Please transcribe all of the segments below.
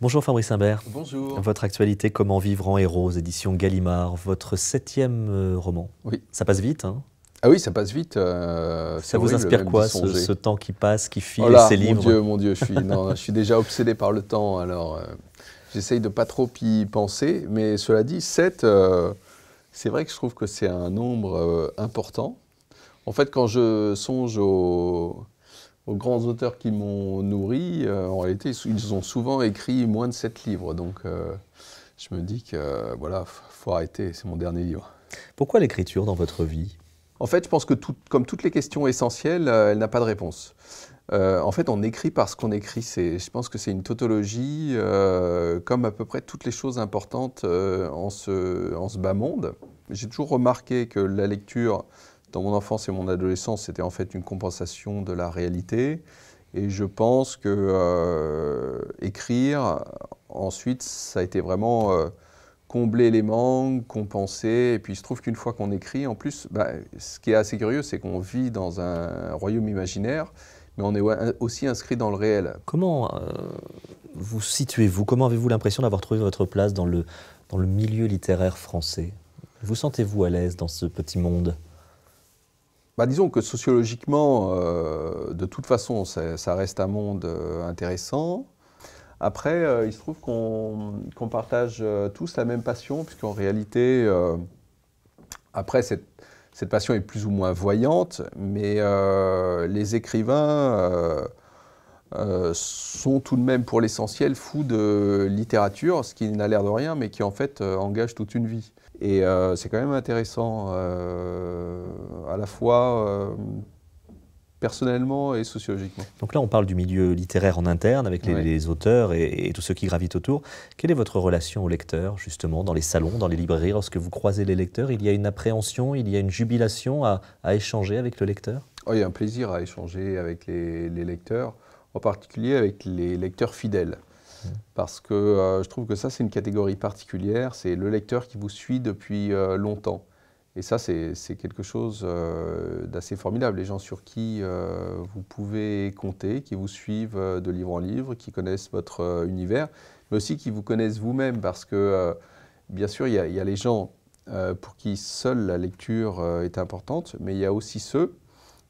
Bonjour Fabrice Imbert. Bonjour. Votre actualité Comment vivre en héros, édition Gallimard, votre septième euh, roman. Oui. Ça passe vite, hein ah oui, ça passe vite. Euh, ça vous inspire quoi, ce, temps qui passe, qui file, ces oh mon livres Mon Dieu, mon Dieu, je suis, déjà obsédé par le temps, alors euh, j'essaye de pas trop y penser. Mais cela dit, 7, c'est vrai que je trouve que c'est un nombre important. En fait, quand je songe au, aux grands auteurs qui m'ont nourri, euh, en réalité, ils ont souvent écrit moins de 7 livres. Donc, euh, je me dis que, voilà, faut arrêter, c'est mon dernier livre. Pourquoi l'écriture dans votre vie En fait, je pense que, comme toutes les questions essentielles, euh, elle n'a pas de réponse. en fait, on écrit parce qu'on écrit. Je pense que c'est une tautologie, comme à peu près toutes les choses importantes en ce bas monde. J'ai toujours remarqué que la lecture dans mon enfance et mon adolescence, c'était en fait une compensation de la réalité. Et je pense que euh, écrire, ensuite, ça a été vraiment euh, combler les manques, compenser. Et puis il se trouve qu'une fois qu'on écrit, en plus, bah, ce qui est assez curieux, c'est qu'on vit dans un royaume imaginaire, mais on est aussi inscrit dans le réel. Comment euh, vous situez-vous Comment avez-vous l'impression d'avoir trouvé votre place dans le, dans le milieu littéraire français Vous sentez-vous à l'aise dans ce petit monde bah, disons que sociologiquement, euh, de toute façon, ça, reste un monde euh, intéressant. Après, euh, il se trouve qu'on partage tous la même passion, puisqu'en réalité, après, cette, passion est plus ou moins voyante, mais les écrivains euh, sont tout de même pour l'essentiel fous de littérature, ce qui n'a l'air de rien, mais qui en fait euh, engage toute une vie. Et euh, c'est quand même intéressant, à la fois personnellement et sociologiquement. Donc là, on parle du milieu littéraire en interne, avec les, auteurs et, tous ceux qui gravitent autour. Quelle est votre relation au lecteur, justement, dans les salons, dans les librairies Lorsque vous croisez les lecteurs, il y a une appréhension, il y a une jubilation à, échanger avec le lecteur oh, Il y a un plaisir à échanger avec les lecteurs en particulier avec les lecteurs fidèles. Mm. Parce que euh, je trouve que ça, c'est une catégorie particulière, c'est le lecteur qui vous suit depuis euh, longtemps. Et ça, c'est quelque chose euh, d'assez formidable. Les gens sur qui vous pouvez compter, qui vous suivent de livre en livre, qui connaissent votre univers, mais aussi qui vous connaissent vous-même. Parce que, bien sûr, il y, y, a les gens pour qui seule la lecture est importante, mais il y a aussi ceux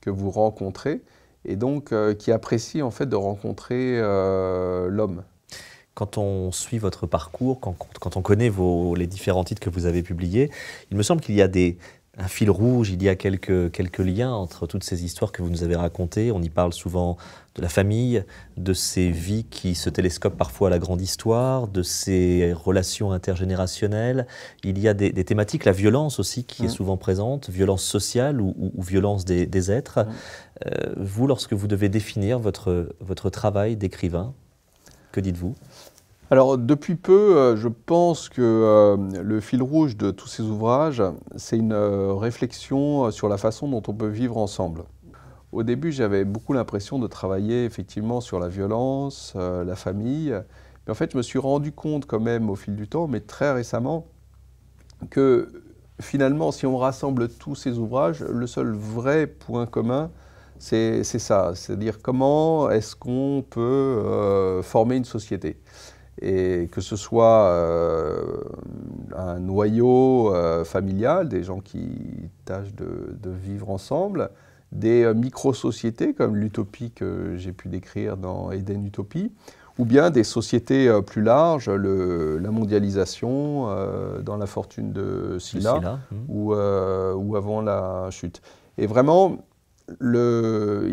que vous rencontrez et donc euh, qui apprécie en fait de rencontrer euh, l'homme. Quand on suit votre parcours, quand, on connaît les différents titres que vous avez publiés, il me semble qu'il y a des, un fil rouge, il y a quelques, liens entre toutes ces histoires que vous nous avez racontées. On y parle souvent de la famille, de ces vies qui se télescopent parfois à la grande histoire, de ces relations intergénérationnelles. Il y a des, thématiques, la violence aussi qui est mmh. souvent présente, violence sociale ou, violence des, êtres. Mmh. Euh, vous, lorsque vous devez définir votre travail d'écrivain, que dites-vous alors depuis peu, euh, je pense que euh, le fil rouge de tous ces ouvrages, c'est une euh, réflexion sur la façon dont on peut vivre ensemble. Au début, j'avais beaucoup l'impression de travailler effectivement sur la violence, la famille, mais en fait, je me suis rendu compte quand même au fil du temps, mais très récemment, que finalement, si on rassemble tous ces ouvrages, le seul vrai point commun, c'est ça, c'est-à-dire comment est-ce qu'on peut former une société et que ce soit euh, un noyau euh, familial, des gens qui tâchent de, vivre ensemble, des euh, micro-sociétés comme l'utopie que j'ai pu décrire dans Eden Utopie, ou bien des sociétés plus larges, le, la mondialisation dans la fortune de Silla, hmm. ou, ou, avant la chute. Et vraiment, il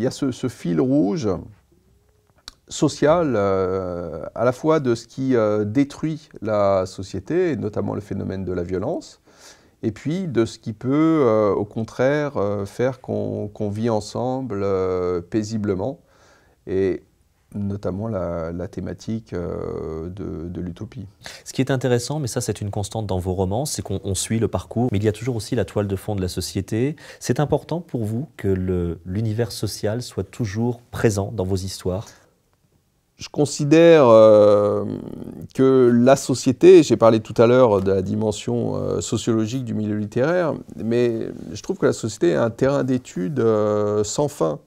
y a ce fil rouge social, euh, à la fois de ce qui euh, détruit la société, notamment le phénomène de la violence, et puis de ce qui peut, euh, au contraire, faire qu'on vit ensemble paisiblement, et notamment la, thématique de, de l'utopie. Ce qui est intéressant, mais ça c'est une constante dans vos romans, c'est qu'on suit le parcours, mais il y a toujours aussi la toile de fond de la société. C'est important pour vous que l'univers social soit toujours présent dans vos histoires considère euh, que la société, j'ai parlé tout à l'heure de la dimension euh, sociologique du milieu littéraire, mais je trouve que la société est un terrain d'étude euh, sans fin,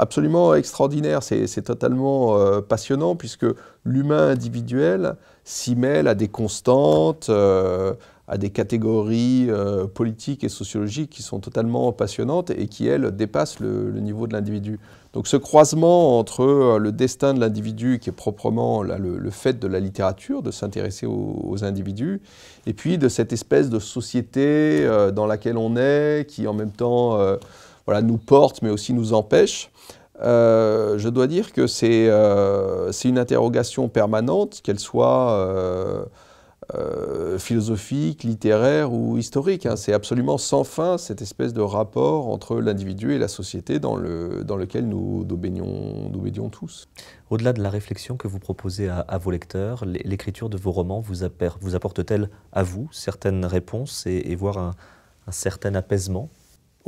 absolument extraordinaire. C'est totalement passionnant puisque l'humain individuel s'y mêle à des constantes, à des catégories euh, politiques et sociologiques qui sont totalement passionnantes et qui, elles, dépassent le, niveau de l'individu. Donc ce croisement entre euh, le destin de l'individu, qui est proprement le, fait de la littérature, de s'intéresser aux, individus, et puis de cette espèce de société euh, dans laquelle on est, qui en même temps voilà, nous porte, mais aussi nous empêche, je dois dire que c'est c'est une interrogation permanente, qu'elle soit euh, philosophique, littéraire ou historique. Hein. C'est absolument sans fin cette espèce de rapport entre l'individu et la société dans, le, dans lequel nous, nous, tous. Au-delà de la réflexion que vous proposez à, vos lecteurs, l'écriture de vos romans vous, apporte-t-elle à vous certaines réponses et, voire un certain apaisement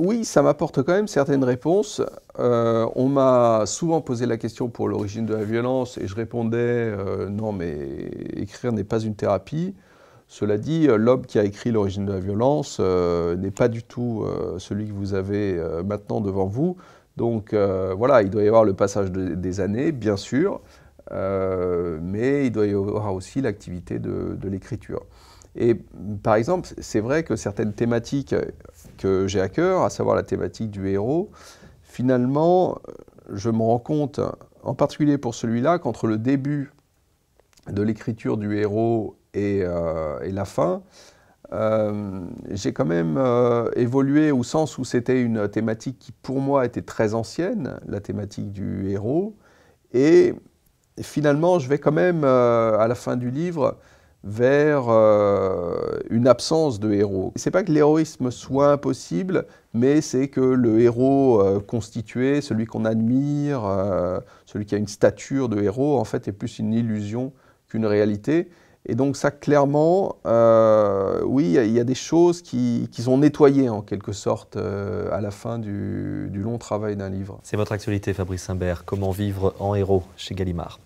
oui, ça m'apporte quand même certaines réponses. Euh, on m'a souvent posé la question pour l'origine de la violence et je répondais euh, non, mais écrire n'est pas une thérapie. Cela dit, euh, l'homme qui a écrit l'origine de la violence n'est pas du tout celui que vous avez maintenant devant vous. Donc voilà, il doit y avoir le passage des années, bien sûr, mais il doit y avoir aussi l'activité de, de l'écriture. Et par exemple, c'est vrai que certaines thématiques que j'ai à cœur, à savoir la thématique du héros, finalement, je me rends compte, en particulier pour celui-là, qu'entre le début de l'écriture du héros et, euh, la fin, euh, j'ai quand même euh, évolué au sens où c'était une thématique qui pour moi était très ancienne, la thématique du héros, et finalement je vais quand même à la fin du livre vers euh, une absence de héros. Ce n'est pas que l'héroïsme soit impossible, mais c'est que le héros euh, constitué, celui qu'on admire, euh, celui qui a une stature de héros, en fait, est plus une illusion qu'une réalité. Et donc ça, clairement, oui, il y, a des choses qui, qui, sont nettoyées en quelque sorte à la fin du, du long travail d'un livre. C'est votre actualité, Fabrice Imbert, Comment vivre en héros chez Gallimard.